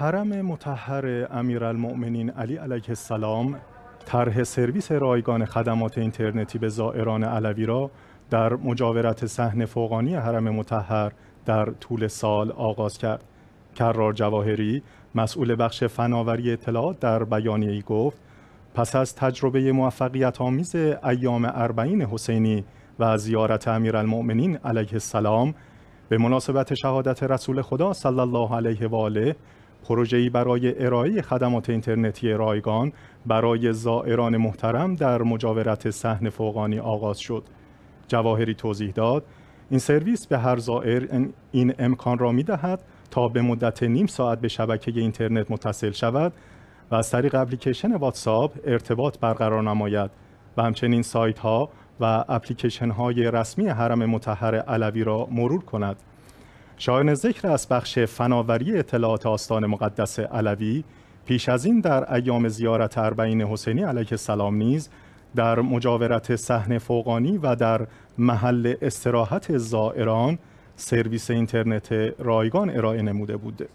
حرم متحر امیرالمؤمنین علی علیه السلام طرح سرویس رایگان خدمات اینترنتی به زائران علوی را در مجاورت صحن فوقانی حرم متحر در طول سال آغاز کرد. کرار جواهری مسئول بخش فناوری اطلاعات در ای گفت پس از تجربه موفقیت آمیز ایام اربعین حسینی و زیارت امیرالمؤمنین علیه السلام به مناسبت شهادت رسول خدا صلی الله علیه و آله پروژه‌ای برای ارائه خدمات اینترنتی رایگان برای زائران محترم در مجاورت صحن فوقانی آغاز شد. جواهری توضیح داد این سرویس به هر زائر این امکان را می‌دهد تا به مدت نیم ساعت به شبکه اینترنت متصل شود و از طریق اپلیکیشن واتساپ ارتباط برقرار نماید و همچنین سایت ها و اپلیکیشن های رسمی حرم متحر علوی را مرور کند. شایان ذکر از بخش فناوری اطلاعات آستان مقدس علوی پیش از این در ایام زیارت اربعین حسینی علیه السلام نیز در مجاورت صحن فوقانی و در محل استراحت زائران سرویس اینترنت رایگان ارائه نموده بوده.